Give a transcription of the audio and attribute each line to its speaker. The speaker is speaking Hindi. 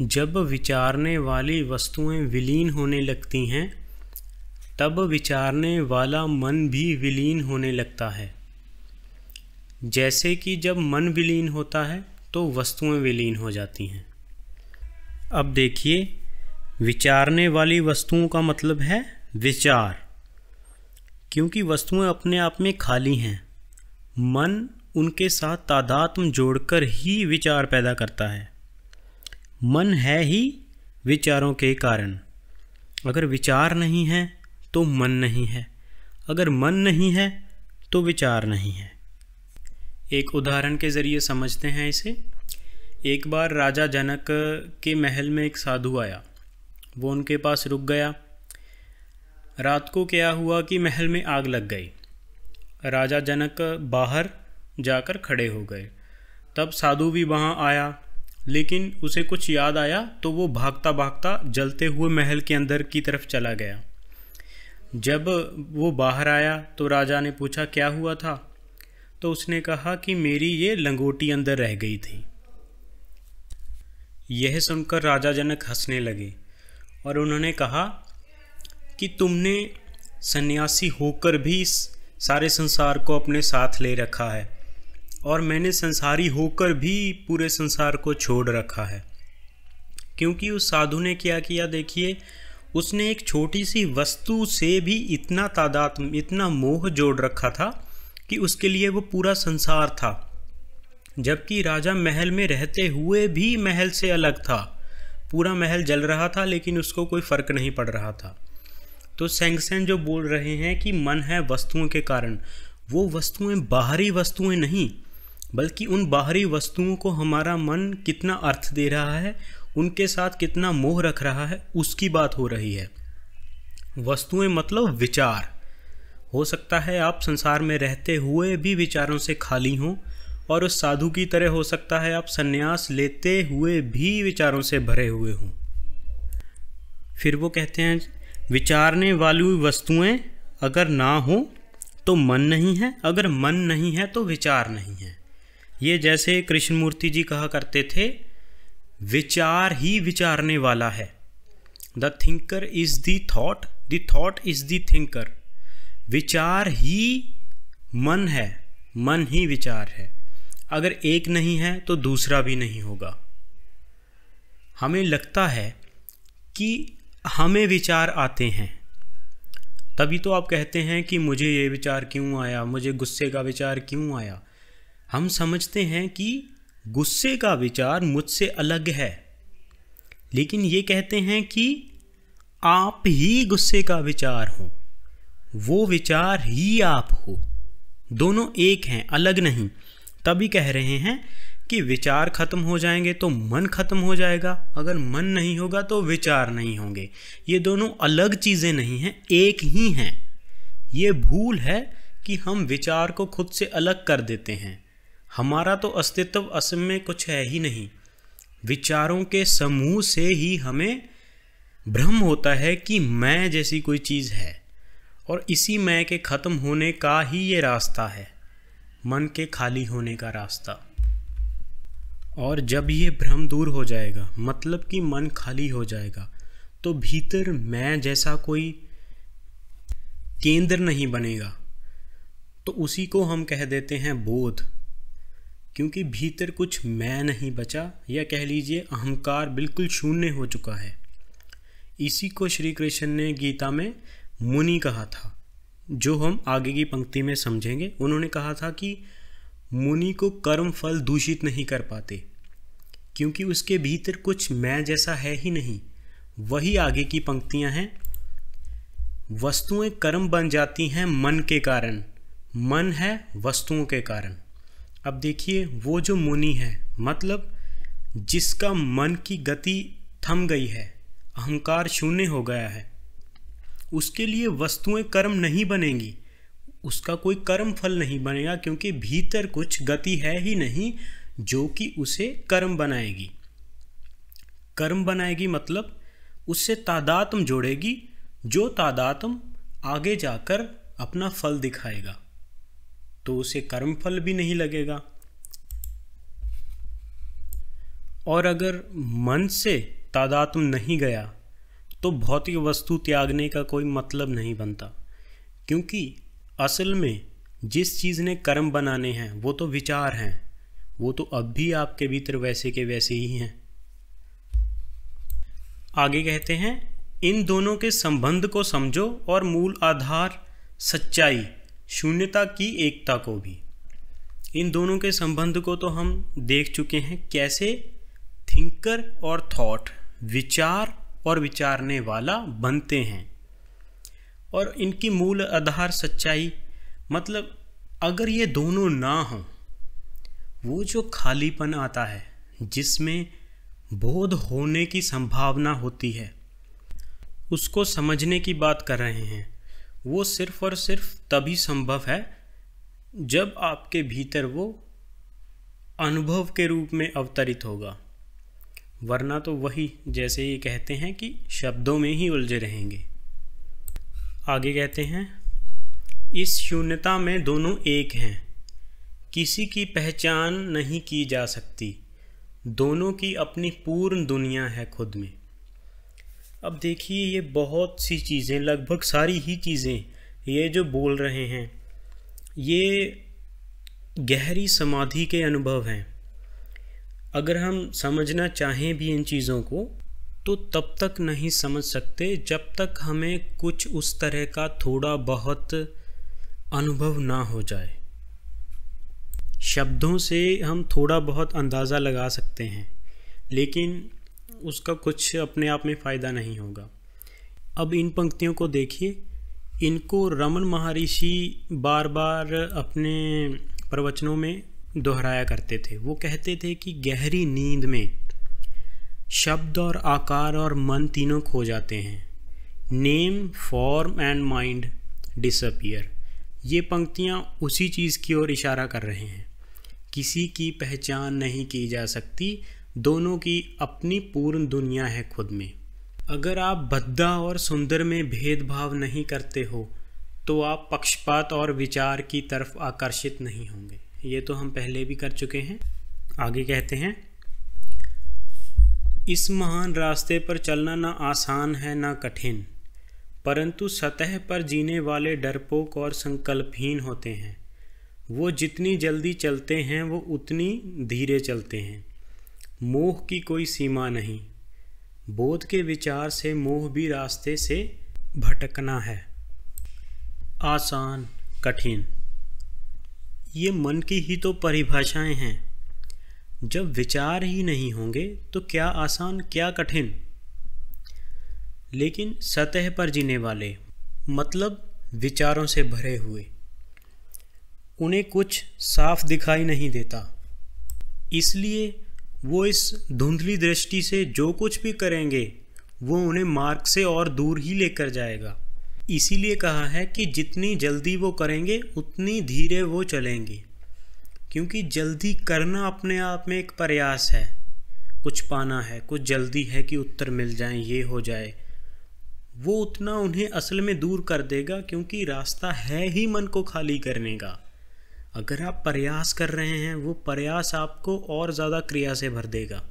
Speaker 1: जब विचारने वाली वस्तुएं विलीन होने लगती हैं तब विचारने वाला मन भी विलीन होने लगता है जैसे कि जब मन विलीन होता है तो वस्तुएं विलीन हो जाती हैं अब देखिए विचारने वाली वस्तुओं का मतलब है विचार क्योंकि वस्तुएं अपने आप में खाली हैं मन उनके साथ तादात्म जोड़कर ही विचार पैदा करता है मन है ही विचारों के कारण अगर विचार नहीं है तो मन नहीं है अगर मन नहीं है तो विचार नहीं है एक उदाहरण के ज़रिए समझते हैं इसे एक बार राजा जनक के महल में एक साधु आया वो उनके पास रुक गया रात को क्या हुआ कि महल में आग लग गई राजा जनक बाहर जाकर खड़े हो गए तब साधु भी वहाँ आया लेकिन उसे कुछ याद आया तो वो भागता भागता जलते हुए महल के अंदर की तरफ चला गया जब वो बाहर आया तो राजा ने पूछा क्या हुआ था तो उसने कहा कि मेरी ये लंगोटी अंदर रह गई थी यह सुनकर राजा जनक हंसने लगे और उन्होंने कहा कि तुमने सन्यासी होकर भी सारे संसार को अपने साथ ले रखा है और मैंने संसारी होकर भी पूरे संसार को छोड़ रखा है क्योंकि उस साधु ने क्या किया देखिए उसने एक छोटी सी वस्तु से भी इतना तादाद इतना मोह जोड़ रखा था कि उसके लिए वो पूरा संसार था जबकि राजा महल में रहते हुए भी महल से अलग था पूरा महल जल रहा था लेकिन उसको कोई फ़र्क नहीं पड़ रहा था तो सेंगसेन जो बोल रहे हैं कि मन है वस्तुओं के कारण वो वस्तुएं बाहरी वस्तुएं नहीं बल्कि उन बाहरी वस्तुओं को हमारा मन कितना अर्थ दे रहा है उनके साथ कितना मोह रख रहा है उसकी बात हो रही है वस्तुएं मतलब विचार हो सकता है आप संसार में रहते हुए भी विचारों से खाली हों और उस साधु की तरह हो सकता है आप संन्यास लेते हुए भी विचारों से भरे हुए हों फिर वो कहते हैं विचारने वाली वस्तुएं अगर ना हो तो मन नहीं है अगर मन नहीं है तो विचार नहीं है ये जैसे कृष्णमूर्ति जी कहा करते थे विचार ही विचारने वाला है the thinker is the thought the thought is the thinker विचार ही मन है मन ही विचार है अगर एक नहीं है तो दूसरा भी नहीं होगा हमें लगता है कि हमें विचार आते हैं तभी तो आप कहते हैं कि मुझे ये विचार क्यों आया मुझे गुस्से का विचार क्यों आया हम समझते हैं कि गुस्से का विचार मुझसे अलग है लेकिन ये कहते हैं कि आप ही गुस्से का विचार हो वो विचार ही आप हो दोनों एक हैं अलग नहीं तभी कह रहे हैं कि विचार खत्म हो जाएंगे तो मन खत्म हो जाएगा अगर मन नहीं होगा तो विचार नहीं होंगे ये दोनों अलग चीज़ें नहीं हैं एक ही हैं ये भूल है कि हम विचार को खुद से अलग कर देते हैं हमारा तो अस्तित्व असम में कुछ है ही नहीं विचारों के समूह से ही हमें भ्रम होता है कि मैं जैसी कोई चीज़ है और इसी मैं के ख़त्म होने का ही ये रास्ता है मन के खाली होने का रास्ता और जब ये भ्रम दूर हो जाएगा मतलब कि मन खाली हो जाएगा तो भीतर मैं जैसा कोई केंद्र नहीं बनेगा तो उसी को हम कह देते हैं बोध क्योंकि भीतर कुछ मैं नहीं बचा या कह लीजिए अहंकार बिल्कुल शून्य हो चुका है इसी को श्री कृष्ण ने गीता में मुनि कहा था जो हम आगे की पंक्ति में समझेंगे उन्होंने कहा था कि मुनि को कर्म फल दूषित नहीं कर पाते क्योंकि उसके भीतर कुछ मैं जैसा है ही नहीं वही आगे की पंक्तियां हैं वस्तुएं कर्म बन जाती हैं मन के कारण मन है वस्तुओं के कारण अब देखिए वो जो मुनि है मतलब जिसका मन की गति थम गई है अहंकार शून्य हो गया है उसके लिए वस्तुएं कर्म नहीं बनेंगी उसका कोई कर्म फल नहीं बनेगा क्योंकि भीतर कुछ गति है ही नहीं जो कि उसे कर्म बनाएगी कर्म बनाएगी मतलब उससे तादात्म जोड़ेगी जो तादात्म आगे जाकर अपना फल दिखाएगा तो उसे कर्मफल भी नहीं लगेगा और अगर मन से तादात्म नहीं गया तो भौतिक वस्तु त्यागने का कोई मतलब नहीं बनता क्योंकि असल में जिस चीज़ ने कर्म बनाने हैं वो तो विचार हैं वो तो अब भी आपके भीतर वैसे के वैसे ही हैं आगे कहते हैं इन दोनों के संबंध को समझो और मूल आधार सच्चाई शून्यता की एकता को भी इन दोनों के संबंध को तो हम देख चुके हैं कैसे थिंकर और थॉट विचार और विचारने वाला बनते हैं और इनकी मूल आधार सच्चाई मतलब अगर ये दोनों ना हों वो जो खालीपन आता है जिसमें बोध होने की संभावना होती है उसको समझने की बात कर रहे हैं वो सिर्फ और सिर्फ तभी संभव है जब आपके भीतर वो अनुभव के रूप में अवतरित होगा वरना तो वही जैसे ये कहते हैं कि शब्दों में ही उलझे रहेंगे आगे कहते हैं इस शून्यता में दोनों एक हैं किसी की पहचान नहीं की जा सकती दोनों की अपनी पूर्ण दुनिया है खुद में अब देखिए ये बहुत सी चीज़ें लगभग सारी ही चीज़ें ये जो बोल रहे हैं ये गहरी समाधि के अनुभव हैं अगर हम समझना चाहें भी इन चीज़ों को तो तब तक नहीं समझ सकते जब तक हमें कुछ उस तरह का थोड़ा बहुत अनुभव ना हो जाए शब्दों से हम थोड़ा बहुत अंदाज़ा लगा सकते हैं लेकिन उसका कुछ अपने आप में फ़ायदा नहीं होगा अब इन पंक्तियों को देखिए इनको रमन महर्षि बार बार अपने प्रवचनों में दोहराया करते थे वो कहते थे कि गहरी नींद में शब्द और आकार और मन तीनों खो जाते हैं name form and mind disappear ये पंक्तियाँ उसी चीज़ की ओर इशारा कर रहे हैं किसी की पहचान नहीं की जा सकती दोनों की अपनी पूर्ण दुनिया है खुद में अगर आप भद्दा और सुंदर में भेदभाव नहीं करते हो तो आप पक्षपात और विचार की तरफ आकर्षित नहीं होंगे ये तो हम पहले भी कर चुके हैं आगे कहते हैं इस महान रास्ते पर चलना ना आसान है ना कठिन परंतु सतह पर जीने वाले डरपोक और संकल्पहीन होते हैं वो जितनी जल्दी चलते हैं वो उतनी धीरे चलते हैं मोह की कोई सीमा नहीं बोध के विचार से मोह भी रास्ते से भटकना है आसान कठिन ये मन की ही तो परिभाषाएं हैं जब विचार ही नहीं होंगे तो क्या आसान क्या कठिन लेकिन सतह पर जीने वाले मतलब विचारों से भरे हुए उन्हें कुछ साफ दिखाई नहीं देता इसलिए वो इस धुंधली दृष्टि से जो कुछ भी करेंगे वो उन्हें मार्ग से और दूर ही लेकर जाएगा इसीलिए कहा है कि जितनी जल्दी वो करेंगे उतनी धीरे वो चलेंगे क्योंकि जल्दी करना अपने आप में एक प्रयास है कुछ पाना है कुछ जल्दी है कि उत्तर मिल जाए ये हो जाए वो उतना उन्हें असल में दूर कर देगा क्योंकि रास्ता है ही मन को खाली करने का अगर आप प्रयास कर रहे हैं वो प्रयास आपको और ज़्यादा क्रिया से भर देगा